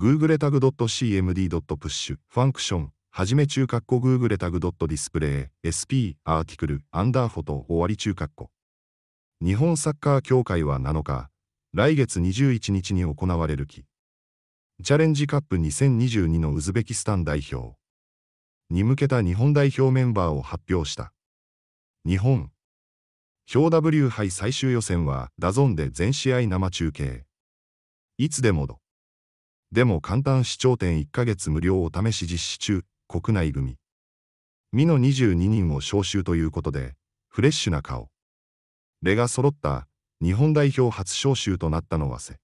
googletag.cmd.push ファンクションはじめ中括弧 googletag.display sp アーティクルアンダーフォト終わり中括弧日本サッカー協会は7日来月21日に行われる期チャレンジカップ2022のウズベキスタン代表に向けた日本代表メンバーを発表した。日本表 W 杯最終予選はダゾンで全試合生中継。いつでもど。でも簡単視聴点1ヶ月無料お試し実施中、国内組。美の22人を招集ということで、フレッシュな顔。レが揃った日本代表初招集となったのは瀬。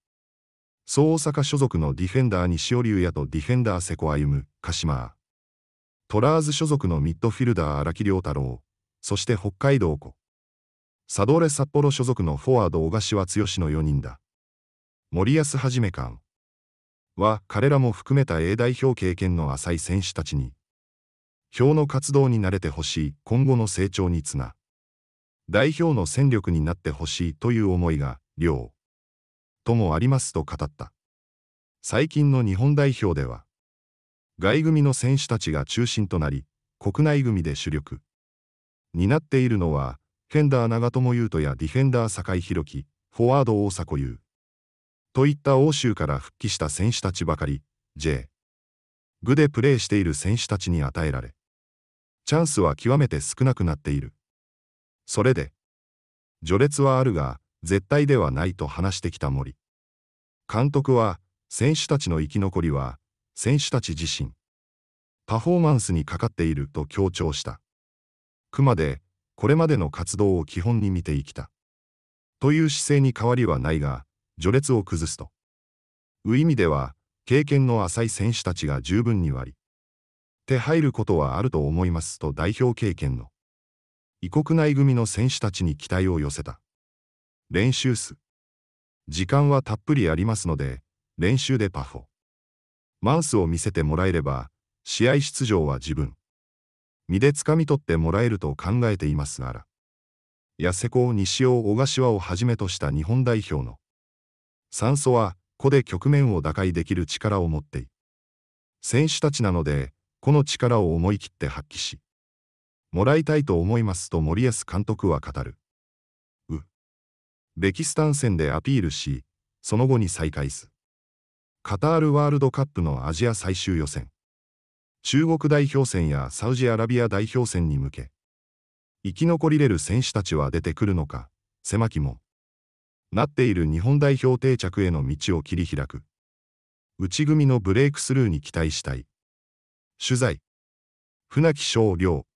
総大阪所属のディフェンダー西尾龍也とディフェンダー瀬古歩鹿島。トラーズ所属のミッドフィルダー荒木良太郎、そして北海道湖。サドーレ札幌所属のフォワード小柏剛の4人だ。森保はじめ館。は彼らも含めた A 代表経験の浅い選手たちに、票の活動に慣れてほしい今後の成長につな、代表の戦力になってほしいという思いが、両、ともありますと語った。最近の日本代表では、外組の選手たちが中心となり、国内組で主力。になっているのは、フェンダー長友佑都やディフェンダー酒井宏樹、フォワード大迫優。といった欧州から復帰した選手たちばかり、J、グでプレーしている選手たちに与えられ、チャンスは極めて少なくなっている。それで、序列はあるが、絶対ではないと話してきた森。監督は、選手たちの生き残りは、選手たち自身、パフォーマンスにかかっていると強調した。熊で、これまでの活動を基本に見ていきた。という姿勢に変わりはないが、序列を崩すと。う意味では、経験の浅い選手たちが十分に割り、手入ることはあると思いますと代表経験の、異国内組の選手たちに期待を寄せた。練習数。時間はたっぷりありますので、練習でパフォ。マウスを見せてもらえれば、試合出場は自分。身で掴み取ってもらえると考えていますがら。痩せ子西尾小柏をはじめとした日本代表の酸素は個で局面を打開できる力を持ってい選手たちなので個の力を思い切って発揮しもらいたいと思いますと森保監督は語るうベキスタン戦でアピールしその後に再開すカタールワールドカップのアジア最終予選中国代表戦やサウジアラビア代表戦に向け生き残りれる選手たちは出てくるのか狭きもなっている日本代表定着への道を切り開く。内組のブレイクスルーに期待したい。取材。船木翔良。